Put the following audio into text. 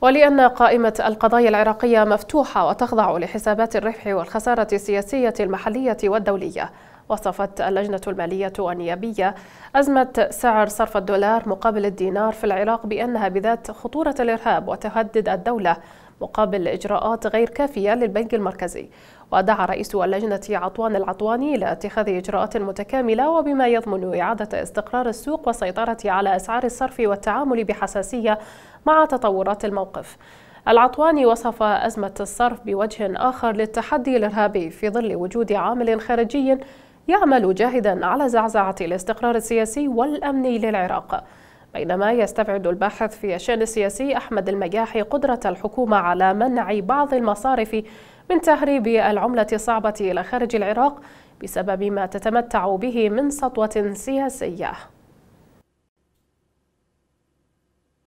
ولأن قائمة القضايا العراقية مفتوحة وتخضع لحسابات الربح والخسارة السياسية المحلية والدولية وصفت اللجنة المالية النيابية أزمة سعر صرف الدولار مقابل الدينار في العراق بأنها بذات خطورة الإرهاب وتهدد الدولة مقابل إجراءات غير كافية للبنك المركزي ودعا رئيس اللجنة عطوان العطواني إلى اتخاذ إجراءات متكاملة وبما يضمن إعادة استقرار السوق والسيطرة على أسعار الصرف والتعامل بحساسية مع تطورات الموقف العطواني وصف أزمة الصرف بوجه آخر للتحدي الإرهابي في ظل وجود عامل خارجي يعمل جاهدا على زعزعة الاستقرار السياسي والأمني للعراق بينما يستبعد الباحث في الشأن السياسي أحمد المجاحي قدرة الحكومة على منع بعض المصارف من تهريب العملة الصعبة إلى خارج العراق بسبب ما تتمتع به من سطوة سياسية